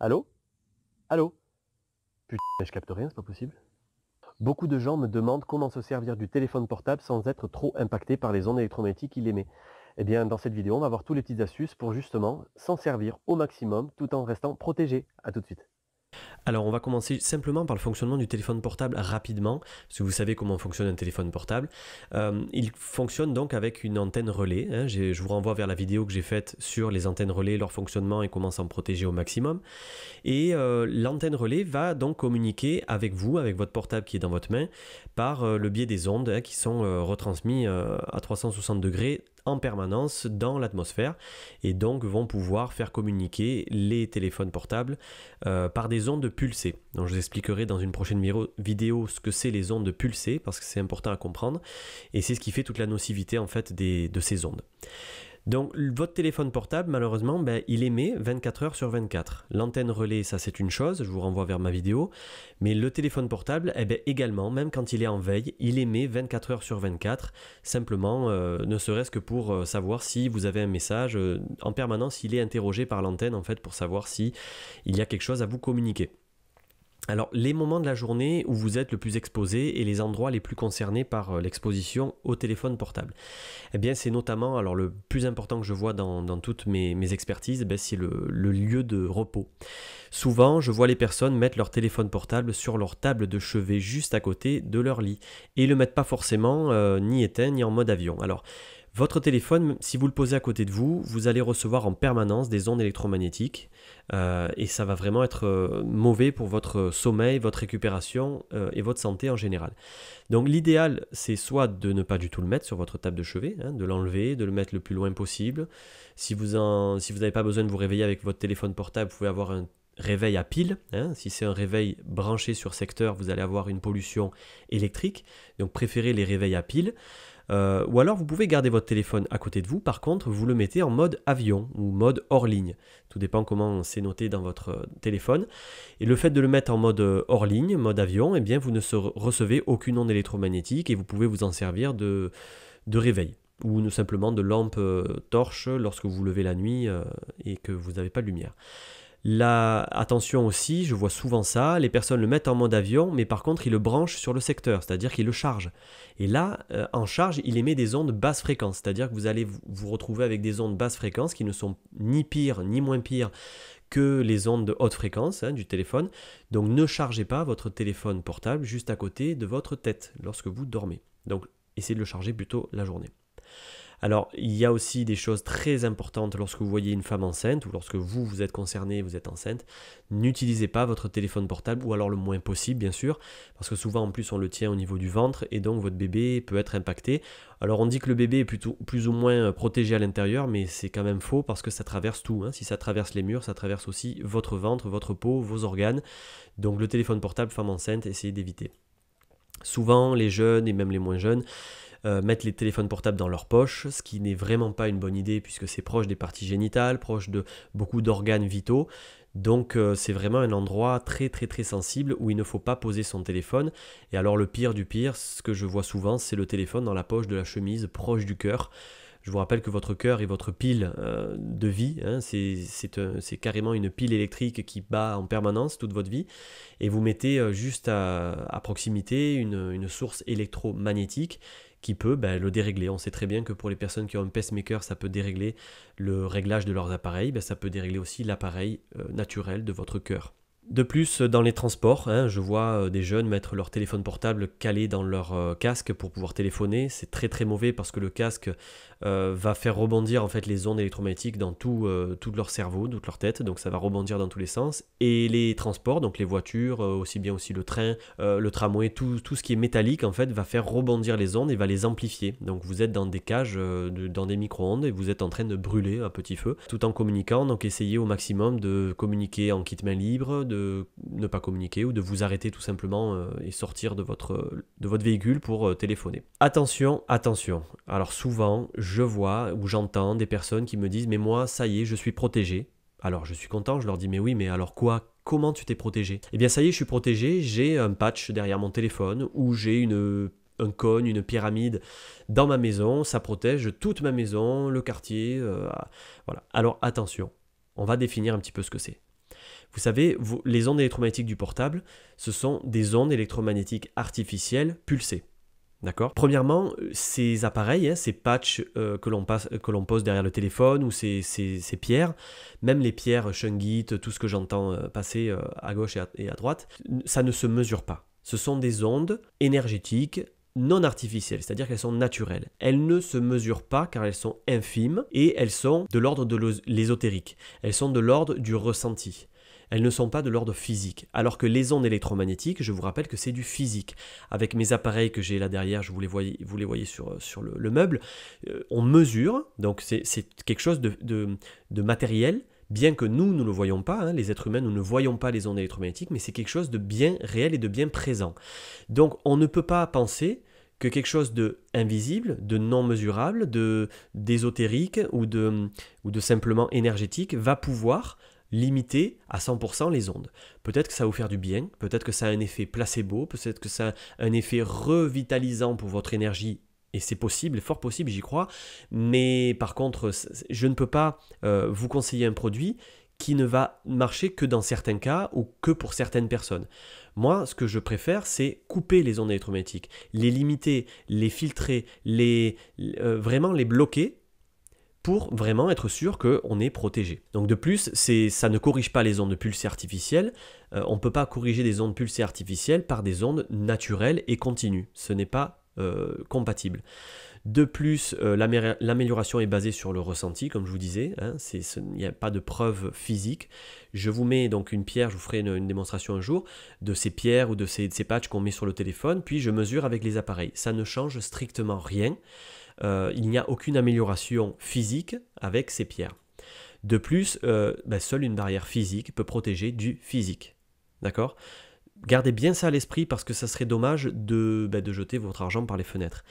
Allô Allô Putain, je capte rien, c'est pas possible. Beaucoup de gens me demandent comment se servir du téléphone portable sans être trop impacté par les ondes électromagnétiques qu'il émet. Eh bien, dans cette vidéo, on va voir tous les petites astuces pour justement s'en servir au maximum tout en restant protégé. A tout de suite. Alors on va commencer simplement par le fonctionnement du téléphone portable rapidement, si vous savez comment fonctionne un téléphone portable. Euh, il fonctionne donc avec une antenne relais. Hein. Je vous renvoie vers la vidéo que j'ai faite sur les antennes relais, leur fonctionnement et comment s'en protéger au maximum. Et euh, l'antenne relais va donc communiquer avec vous, avec votre portable qui est dans votre main, par euh, le biais des ondes hein, qui sont retransmises à 360 degrés permanence dans l'atmosphère et donc vont pouvoir faire communiquer les téléphones portables euh, par des ondes pulsées. Donc je vous expliquerai dans une prochaine vidéo ce que c'est les ondes pulsées parce que c'est important à comprendre et c'est ce qui fait toute la nocivité en fait des, de ces ondes. Donc votre téléphone portable, malheureusement, ben, il émet 24 heures sur 24. L'antenne relais, ça c'est une chose, je vous renvoie vers ma vidéo, mais le téléphone portable, eh ben, également, même quand il est en veille, il émet 24 heures sur 24, simplement, euh, ne serait-ce que pour euh, savoir si vous avez un message, euh, en permanence, il est interrogé par l'antenne, en fait, pour savoir si il y a quelque chose à vous communiquer. Alors, les moments de la journée où vous êtes le plus exposé et les endroits les plus concernés par euh, l'exposition au téléphone portable. Eh bien, c'est notamment, alors le plus important que je vois dans, toutes mes, expertises, eh c'est le, lieu de repos. Souvent, je vois les personnes mettre leur téléphone portable sur leur table de chevet juste à côté de leur lit et le mettent pas forcément euh, ni éteint ni en mode avion. Alors, votre téléphone, si vous le posez à côté de vous, vous allez recevoir en permanence des ondes électromagnétiques euh, et ça va vraiment être euh, mauvais pour votre sommeil, votre récupération euh, et votre santé en général. Donc l'idéal, c'est soit de ne pas du tout le mettre sur votre table de chevet, hein, de l'enlever, de le mettre le plus loin possible. Si vous n'avez si pas besoin de vous réveiller avec votre téléphone portable, vous pouvez avoir un réveil à pile. Hein. Si c'est un réveil branché sur secteur, vous allez avoir une pollution électrique. Donc préférez les réveils à pile. Euh, ou alors vous pouvez garder votre téléphone à côté de vous, par contre vous le mettez en mode avion ou mode hors ligne. Tout dépend comment c'est noté dans votre euh, téléphone. Et le fait de le mettre en mode euh, hors ligne, mode avion, et eh bien vous ne recevez aucune onde électromagnétique et vous pouvez vous en servir de, de réveil ou simplement de lampe torche lorsque vous levez la nuit et que vous n'avez pas de lumière. Là, Attention aussi, je vois souvent ça, les personnes le mettent en mode avion, mais par contre, ils le branchent sur le secteur, c'est-à-dire qu'ils le chargent. Et là, euh, en charge, il émet des ondes basse fréquence, c'est-à-dire que vous allez vous retrouver avec des ondes basse fréquence qui ne sont ni pires ni moins pires que les ondes de haute fréquence hein, du téléphone. Donc ne chargez pas votre téléphone portable juste à côté de votre tête lorsque vous dormez. Donc essayez de le charger plutôt la journée. Alors, il y a aussi des choses très importantes lorsque vous voyez une femme enceinte ou lorsque vous, vous êtes concerné, vous êtes enceinte. N'utilisez pas votre téléphone portable ou alors le moins possible, bien sûr, parce que souvent en plus on le tient au niveau du ventre et donc votre bébé peut être impacté. Alors, on dit que le bébé est plutôt, plus ou moins euh, protégé à l'intérieur, mais c'est quand même faux parce que ça traverse tout. Hein. Si ça traverse les murs, ça traverse aussi votre ventre, votre peau, vos organes. Donc, le téléphone portable, femme enceinte, essayez d'éviter. Souvent, les jeunes et même les moins jeunes, euh, mettre les téléphones portables dans leur poche, ce qui n'est vraiment pas une bonne idée puisque c'est proche des parties génitales, proche de beaucoup d'organes vitaux. Donc euh, c'est vraiment un endroit très très très sensible où il ne faut pas poser son téléphone. Et alors le pire du pire, ce que je vois souvent, c'est le téléphone dans la poche de la chemise, proche du cœur. Je vous rappelle que votre cœur est votre pile euh, de vie, hein, c'est carrément une pile électrique qui bat en permanence toute votre vie, et vous mettez euh, juste à, proximité une, source électromagnétique qui peut ben, le dérégler. On sait très bien que pour les personnes qui ont un pacemaker, ça peut dérégler le réglage de leurs appareils, ben, ça peut dérégler aussi l'appareil euh, naturel de votre cœur. De plus, dans les transports, hein, je vois des jeunes mettre leur téléphone portable calé dans leur casque pour pouvoir téléphoner. C'est très très mauvais parce que le casque euh, va faire rebondir en fait les ondes électromagnétiques dans tout, euh, tout leur cerveau, toute leur tête, donc ça va rebondir dans tous les sens. Et les transports, donc les voitures, euh, aussi bien aussi le train, le tramway, tout, tout, ce qui est métallique en fait va faire rebondir les ondes et va les amplifier. Donc vous êtes dans des cages, dans des micro-ondes et vous êtes en train de brûler à petit feu, tout en communiquant. Donc essayez au maximum de communiquer en kit main libre, de ne pas communiquer ou de vous arrêter tout simplement et sortir de votre, de votre véhicule pour téléphoner. Attention, attention. Alors souvent, je je vois ou j'entends des personnes qui me disent mais moi ça y est je suis protégé. Alors je suis content, je leur dis mais oui mais alors quoi Comment tu t'es protégé Eh bien ça y est je suis protégé, j'ai un patch derrière mon téléphone ou j'ai un cône, une pyramide dans ma maison, ça protège toute ma maison, le quartier, euh, voilà. Alors attention, on va définir un petit peu ce que c'est. Vous savez, les ondes électromagnétiques du portable, ce sont des ondes électromagnétiques artificielles pulsées. D'accord Premièrement, euh, ces appareils, hein, ces patchs euh, que l'on pose derrière le téléphone ou ces, pierres, même les pierres Shungit, tout ce que j'entends euh, passer à gauche et à droite, ça ne se mesure pas. Ce sont des ondes énergétiques non artificielles, c'est-à-dire qu'elles sont naturelles. Elles ne se mesurent pas car elles sont infimes et elles sont de l'ordre de l'ésotérique. Elles sont de l'ordre du ressenti elles ne sont pas de l'ordre physique. Alors que les ondes électromagnétiques, je vous rappelle que c'est du physique. Avec mes appareils que j'ai là derrière, je vous les voyez, vous les voyez sur, sur le, meuble, euh, on mesure, donc c'est quelque chose de, matériel, bien que nous, nous ne le voyons pas, hein, les êtres humains, nous ne voyons pas les ondes électromagnétiques, mais c'est quelque chose de bien réel et de bien présent. Donc on ne peut pas penser que quelque chose de invisible, de non mesurable, de d'ésotérique ou de, ou de simplement énergétique va pouvoir limiter à 100% les ondes. Peut-être que ça va vous faire du bien, peut-être que ça a un effet placebo, peut-être que ça a un effet revitalisant pour votre énergie, et c'est possible, fort possible, j'y crois. Mais par contre, je ne peux pas euh, vous conseiller un produit qui ne va marcher que dans certains cas ou que pour certaines personnes. Moi, ce que je préfère, c'est couper les ondes électromagnétiques, les limiter, les filtrer, les, euh, vraiment les bloquer pour vraiment être sûr qu'on est protégé. Donc de plus, c'est ça ne corrige pas les ondes pulsées artificielles. Euh, on peut pas corriger des ondes pulsées artificielles par des ondes naturelles et continues. Ce n'est pas euh, compatible. De plus, euh, l'amélioration est basée sur le ressenti, comme je vous disais. Hein. Il ce n'y a pas de preuve physique. Je vous mets donc une pierre, je vous ferai une, démonstration un jour, de ces pierres ou de ces, de ces patchs qu'on met sur le téléphone, puis je mesure avec les appareils. Ça ne change strictement rien. Euh, il n'y a aucune amélioration physique avec ces pierres. De plus, euh, ben, seule une barrière physique peut protéger du physique. D'accord Gardez bien ça à l'esprit parce que ça serait dommage ben, de, jeter votre argent par les fenêtres.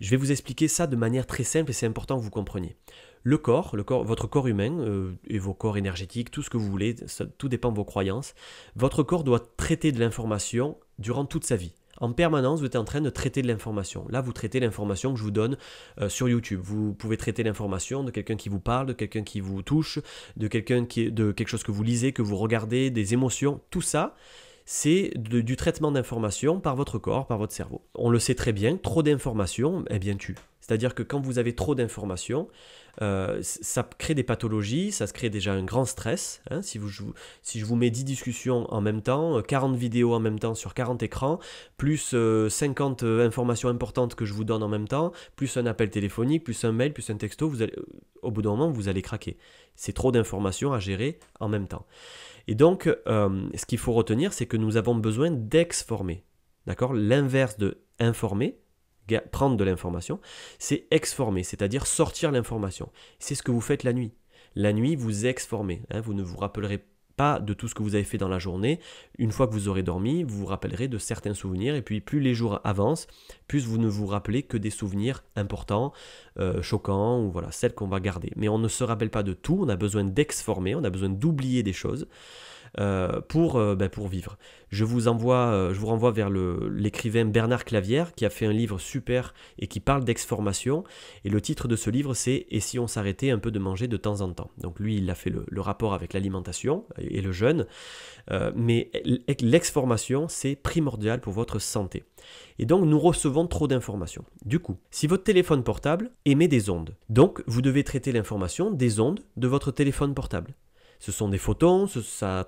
Je vais vous expliquer ça de manière très simple et c'est important que vous compreniez. Le corps, votre corps humain euh, et vos corps énergétiques, tout ce que vous voulez, tout dépend de vos croyances. Votre corps doit traiter de l'information durant toute sa vie en permanence, vous êtes en train de traiter de l'information. Là, vous traitez l'information que je vous donne euh, sur YouTube. Vous pouvez traiter l'information de quelqu'un qui vous parle, de quelqu'un qui vous touche, de quelqu'un qui de quelque chose que vous lisez, que vous regardez, des émotions, tout ça c'est du traitement d'information par votre corps, par votre cerveau. On le sait très bien, trop d'informations, eh bien, tu. C'est-à-dire que quand vous avez trop d'informations, euh, ça crée des pathologies, ça se crée déjà un grand stress. Hein. Si, vous, si je vous mets 10 discussions en même temps, 40 euh, vidéos en même temps sur 40 écrans, plus 50 euh, informations importantes que je vous donne en même temps, plus un appel téléphonique, plus un mail, plus un texto, vous allez, au bout d'un moment, vous allez craquer. C'est trop d'informations à gérer en même temps. Et donc, ce qu'il faut retenir, c'est que nous avons besoin d'exformer. D'accord L'inverse de informer, prendre de l'information, c'est exformer, c'est-à-dire sortir l'information. C'est ce que vous faites la nuit. La nuit, vous exformez. Hein. vous ne vous rappellerez pas de tout ce que vous avez fait dans la journée. Une fois que vous aurez dormi, vous vous rappellerez de certains souvenirs. Et puis, plus les jours avancent, plus vous ne vous rappelez que des souvenirs importants, euh, choquants, ou voilà, celles qu'on va garder. Mais on ne se rappelle pas de tout. On a besoin d'exformer, on a besoin d'oublier des choses. Euh, euh, ben, pour, vivre. Je vous, envoie, euh, je vous renvoie vers l'écrivain Bernard Clavier qui a fait un livre super et qui parle d'exformation. Et le titre de ce livre, c'est Et si on s'arrêtait un peu de manger de temps en temps Donc lui, il a fait le rapport avec l'alimentation et le jeûne. mais l'exformation, c'est primordial pour votre santé. Et donc, nous recevons trop d'informations. Du coup, si votre téléphone portable émet des ondes, donc vous devez traiter l'information des ondes de votre téléphone portable. Ce sont des photons, ça,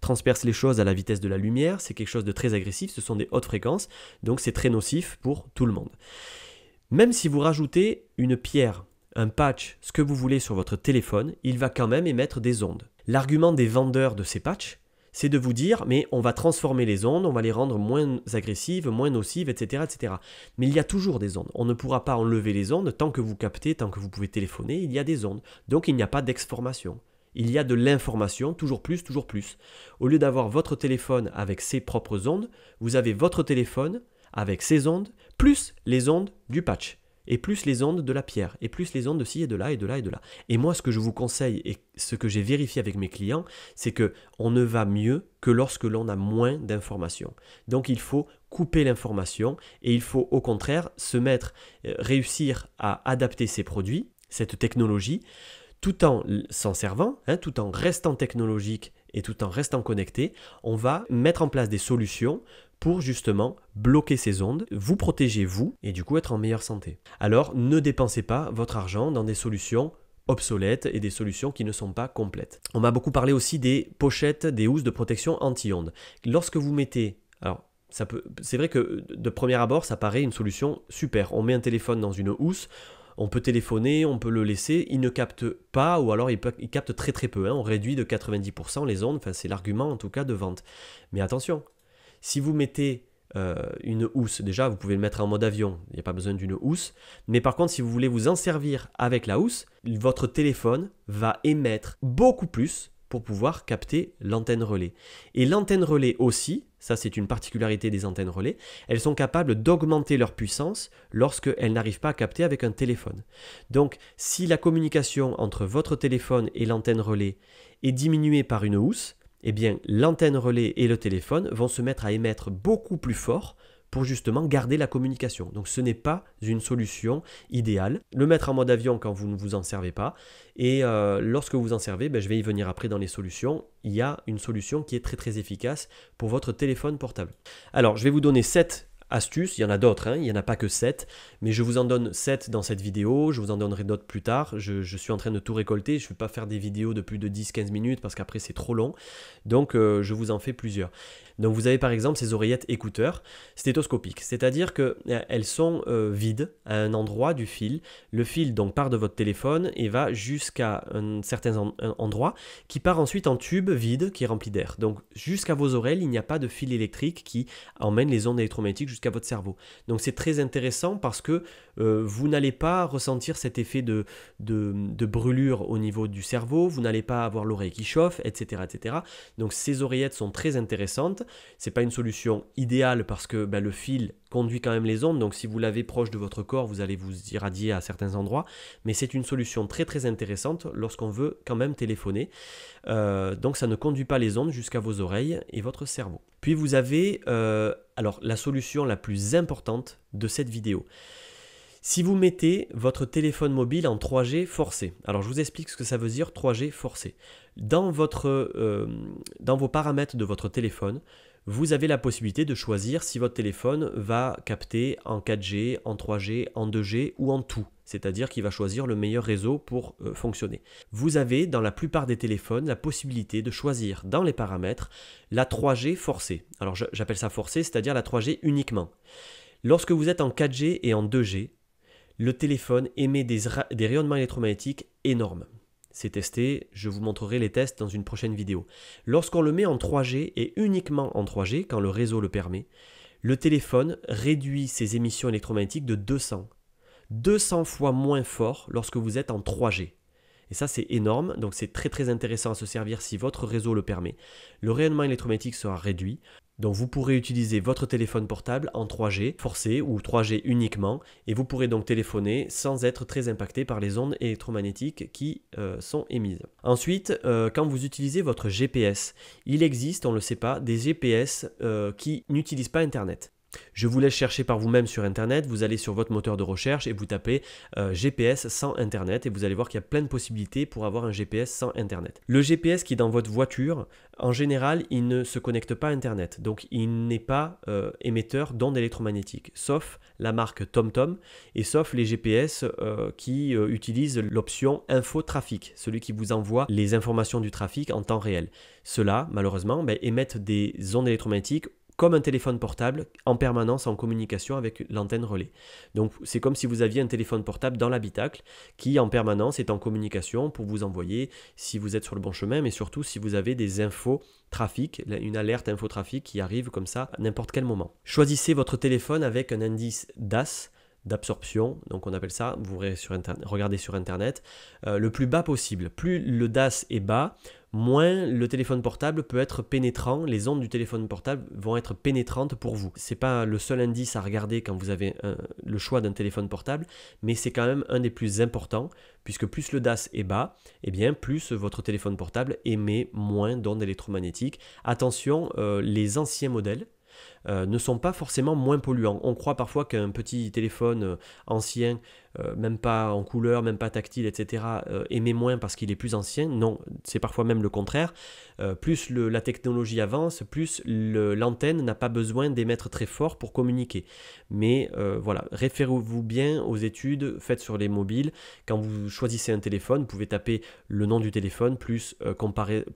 transperce les choses à la vitesse de la lumière, c'est quelque chose de très agressif, ce sont des hautes fréquences, donc c'est très nocif pour tout le monde. Même si vous rajoutez une pierre, un patch, ce que vous voulez sur votre téléphone, il va quand même émettre des ondes. L'argument des vendeurs de ces patchs, c'est de vous dire mais on va transformer les ondes, on va les rendre moins agressives, moins nocives, etc., etc. Mais il y a toujours des ondes. On ne pourra pas enlever les ondes tant que vous captez, tant que vous pouvez téléphoner, il y a des ondes. Donc il n'y a pas d'exformation il y a de l'information, toujours plus, toujours plus. Au lieu d'avoir votre téléphone avec ses propres ondes, vous avez votre téléphone avec ses ondes, plus les ondes du patch, et plus les ondes de la pierre, et plus les ondes de ci et de là, et de là, et de là. Et moi, ce que je vous conseille, et ce que j'ai vérifié avec mes clients, c'est que on ne va mieux que lorsque l'on a moins d'informations. Donc il faut couper l'information, et il faut au contraire se mettre, euh, réussir à adapter ses produits, cette technologie, tout en s'en servant, hein, tout en restant technologique et tout en restant connecté, on va mettre en place des solutions pour justement bloquer ces ondes, vous protéger vous et du coup être en meilleure santé. Alors ne dépensez pas votre argent dans des solutions obsolètes et des solutions qui ne sont pas complètes. On m'a beaucoup parlé aussi des pochettes, des housses de protection anti-ondes. Lorsque vous mettez, alors ça peut, c'est vrai que de premier abord ça paraît une solution super. On met un téléphone dans une housse, on peut téléphoner, on peut le laisser, il ne capte pas, ou alors il, capte très très peu, hein. on réduit de 90% les ondes, enfin, c'est l'argument en tout cas de vente. Mais attention, si vous mettez euh, une housse, déjà vous pouvez le mettre en mode avion, il n'y a pas besoin d'une housse, mais par contre si vous voulez vous en servir avec la housse, votre téléphone va émettre beaucoup plus pour pouvoir capter l'antenne relais. Et l'antenne relais aussi, ça c'est une particularité des antennes relais, elles sont capables d'augmenter leur puissance lorsqu'elles n'arrivent pas à capter avec un téléphone. Donc si la communication entre votre téléphone et l'antenne relais est diminuée par une housse, eh bien l'antenne relais et le téléphone vont se mettre à émettre beaucoup plus fort pour justement garder la communication. Donc ce n'est pas une solution idéale. Le mettre en mode avion quand vous ne vous en servez pas. Et euh, lorsque vous en servez, ben, je vais y venir après dans les solutions. Il y a une solution qui est très très efficace pour votre téléphone portable. Alors je vais vous donner 7 astuces, il y en a d'autres, hein. il n'y en a pas que 7, mais je vous en donne 7 dans cette vidéo, je vous en donnerai d'autres plus tard, je, suis en train de tout récolter, je ne vais pas faire des vidéos de plus de 10-15 minutes parce qu'après c'est trop long, donc euh, je vous en fais plusieurs. Donc vous avez par exemple ces oreillettes écouteurs stéthoscopiques, c'est-à-dire qu'elles euh, sont euh, vides à un endroit du fil. Le fil donc part de votre téléphone et va jusqu'à un certain endroit qui part ensuite en tube vide qui est rempli d'air. Donc jusqu'à vos oreilles, il n'y a pas de fil électrique qui emmène les ondes électromagnétiques jusqu'à votre cerveau. Donc c'est très intéressant parce que euh, vous n'allez pas ressentir cet effet de, de, de brûlure au niveau du cerveau, vous n'allez pas avoir l'oreille qui chauffe, etc., etc. Donc ces oreillettes sont très intéressantes. Ce n'est pas une solution idéale parce que bah, le fil conduit quand même les ondes, donc si vous l'avez proche de votre corps, vous allez vous irradier à certains endroits, mais c'est une solution très très intéressante lorsqu'on veut quand même téléphoner. Euh, donc ça ne conduit pas les ondes jusqu'à vos oreilles et votre cerveau. Puis vous avez euh, alors la solution la plus importante de cette vidéo. Si vous mettez votre téléphone mobile en 3G forcé, alors je vous explique ce que ça veut dire 3G forcé. Dans, votre, euh, dans vos paramètres de votre téléphone, vous avez la possibilité de choisir si votre téléphone va capter en 4G, en 3G, en 2G ou en tout, c'est-à-dire qu'il va choisir le meilleur réseau pour euh, fonctionner. Vous avez dans la plupart des téléphones la possibilité de choisir dans les paramètres la 3G forcée. Alors j'appelle ça forcé, c'est-à-dire la 3G uniquement. Lorsque vous êtes en 4G et en 2G, le téléphone émet des, rayonnements électromagnétiques énormes. C'est testé, je vous montrerai les tests dans une prochaine vidéo. Lorsqu'on le met en 3G et uniquement en 3G, quand le réseau le permet, le téléphone réduit ses émissions électromagnétiques de 200. 200 fois moins fort lorsque vous êtes en 3G. Et ça, c'est énorme, donc c'est très très intéressant à se servir si votre réseau le permet. Le rayonnement électromagnétique sera réduit, donc vous pourrez utiliser votre téléphone portable en 3G forcé ou 3G uniquement et vous pourrez donc téléphoner sans être très impacté par les ondes électromagnétiques qui euh, sont émises. Ensuite, euh, quand vous utilisez votre GPS, il existe, on ne le sait pas, des GPS euh, qui n'utilisent pas Internet. Je vous laisse chercher par vous-même sur Internet, vous allez sur votre moteur de recherche et vous tapez euh, GPS sans Internet et vous allez voir qu'il y a plein de possibilités pour avoir un GPS sans Internet. Le GPS qui est dans votre voiture, en général, il ne se connecte pas à Internet, donc il n'est pas euh, émetteur d'ondes électromagnétiques, sauf la marque TomTom et sauf les GPS euh, qui utilisent l'option Info Trafic », celui qui vous envoie les informations du trafic en temps réel. Cela, malheureusement, ben, émettent des ondes électromagnétiques comme un téléphone portable en permanence en communication avec l'antenne relais. Donc c'est comme si vous aviez un téléphone portable dans l'habitacle qui en permanence est en communication pour vous envoyer si vous êtes sur le bon chemin, mais surtout si vous avez des infos trafic, une alerte info trafic qui arrive comme ça à n'importe quel moment. Choisissez votre téléphone avec un indice DAS d'absorption, donc on appelle ça, vous sur regardez sur Internet, euh, le plus bas possible. Plus le DAS est bas, moins le téléphone portable peut être pénétrant, les ondes du téléphone portable vont être pénétrantes pour vous. C'est pas le seul indice à regarder quand vous avez euh, le choix d'un téléphone portable, mais c'est quand même un des plus importants puisque plus le DAS est bas, et eh bien plus votre téléphone portable émet moins d'ondes électromagnétiques. Attention, euh, les anciens modèles euh, ne sont pas forcément moins polluants. On croit parfois qu'un petit téléphone euh, ancien, euh, même pas en couleur, même pas tactile, etc., émet moins parce qu'il est plus ancien. Non, c'est parfois même le contraire. plus la technologie avance, plus l'antenne n'a pas besoin d'émettre très fort pour communiquer. Mais voilà, référez-vous bien aux études faites sur les mobiles. Quand vous choisissez un téléphone, vous pouvez taper le nom du téléphone plus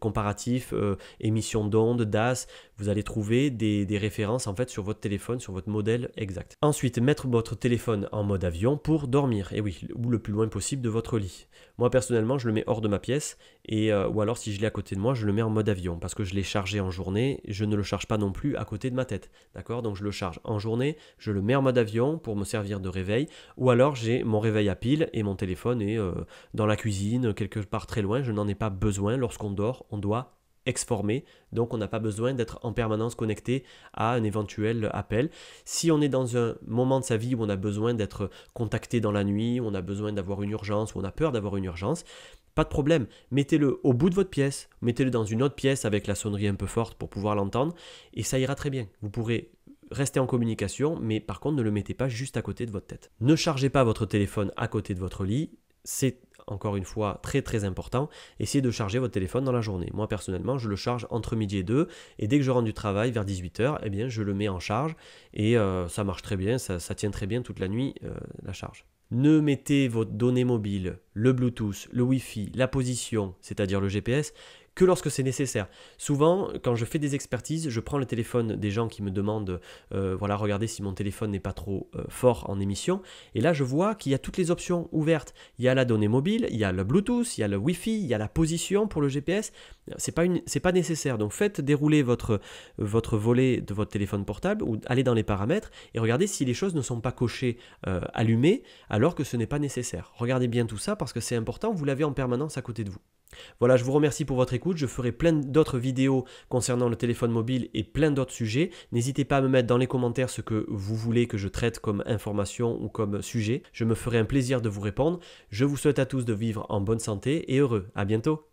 comparatif, émission d'ondes, DAS. Vous allez trouver des références en fait sur votre téléphone, sur votre modèle exact. Ensuite, mettre votre téléphone en mode avion pour dormir, et oui, ou le plus loin possible de votre lit. Moi personnellement, je le mets hors de ma pièce, et, euh, ou alors si je l'ai à côté de moi, je le mets en mode avion, parce que je l'ai chargé en journée, je ne le charge pas non plus à côté de ma tête. D'accord Donc je le charge en journée, je le mets en mode avion pour me servir de réveil, ou alors j'ai mon réveil à pile et mon téléphone est euh, dans la cuisine, quelque part très loin, je n'en ai pas besoin. Lorsqu'on dort, on doit exformé, donc on n'a pas besoin d'être en permanence connecté à un éventuel appel. Si on est dans un moment de sa vie où on a besoin d'être contacté dans la nuit, où on a besoin d'avoir une urgence, où on a peur d'avoir une urgence, pas de problème, mettez-le au bout de votre pièce, mettez-le dans une autre pièce avec la sonnerie un peu forte pour pouvoir l'entendre, et ça ira très bien. Vous pourrez rester en communication, mais par contre ne le mettez pas juste à côté de votre tête. Ne chargez pas votre téléphone à côté de votre lit, c'est encore une fois très très important, essayez de charger votre téléphone dans la journée. Moi personnellement, je le charge entre midi et 2 et dès que je rentre du travail vers 18h, eh bien je le mets en charge et euh, ça marche très bien, ça, tient très bien toute la nuit euh, la charge. Ne mettez vos données mobiles, le Bluetooth, le Wi-Fi, la position, c'est-à-dire le GPS, que lorsque c'est nécessaire. Souvent, quand je fais des expertises, je prends le téléphone des gens qui me demandent, euh, voilà, regardez si mon téléphone n'est pas trop euh, fort en émission. Et là, je vois qu'il y a toutes les options ouvertes. Il y a la donnée mobile, il y a le Bluetooth, il y a le Wi-Fi, il y a la position pour le GPS. C'est pas pas nécessaire. Donc faites dérouler votre votre volet de votre téléphone portable ou allez dans les paramètres et regardez si les choses ne sont pas cochées, euh, allumées, alors que ce n'est pas nécessaire. Regardez bien tout ça parce que c'est important. Vous l'avez en permanence à côté de vous. Voilà, je vous remercie pour votre écoute. Je ferai plein d'autres vidéos concernant le téléphone mobile et plein d'autres sujets. N'hésitez pas à me mettre dans les commentaires ce que vous voulez que je traite comme information ou comme sujet. Je me ferai un plaisir de vous répondre. Je vous souhaite à tous de vivre en bonne santé et heureux. À bientôt.